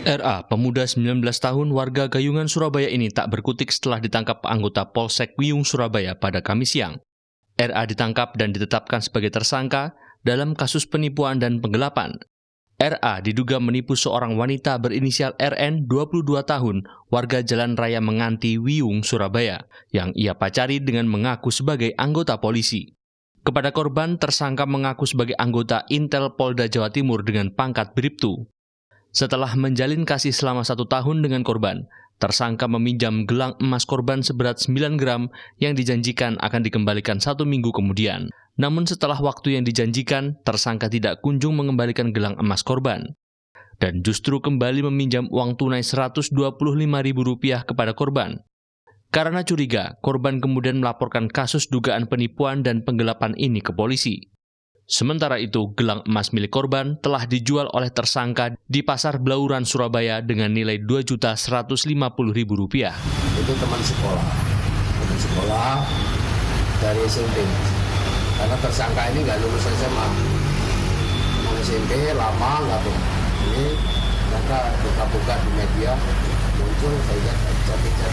RA, pemuda 19 tahun warga Gayungan Surabaya ini tak berkutik setelah ditangkap anggota Polsek Wiyung Surabaya pada Kamis siang. RA ditangkap dan ditetapkan sebagai tersangka dalam kasus penipuan dan penggelapan. RA diduga menipu seorang wanita berinisial RN 22 tahun warga Jalan Raya Menganti Wiyung, Surabaya, yang ia pacari dengan mengaku sebagai anggota polisi. Kepada korban, tersangka mengaku sebagai anggota Intel Polda Jawa Timur dengan pangkat Briptu. Setelah menjalin kasih selama satu tahun dengan korban, tersangka meminjam gelang emas korban seberat 9 gram yang dijanjikan akan dikembalikan satu minggu kemudian. Namun setelah waktu yang dijanjikan, tersangka tidak kunjung mengembalikan gelang emas korban. Dan justru kembali meminjam uang tunai Rp125.000 kepada korban. Karena curiga, korban kemudian melaporkan kasus dugaan penipuan dan penggelapan ini ke polisi. Sementara itu, gelang emas milik korban telah dijual oleh tersangka di Pasar Blauran, Surabaya dengan nilai Rp2.150.000. Itu teman sekolah. Teman sekolah dari SMP. Karena tersangka ini nggak lulus SMA. Teman SMP lama nggak Ini mereka buka-buka di media muncul saya cantik cari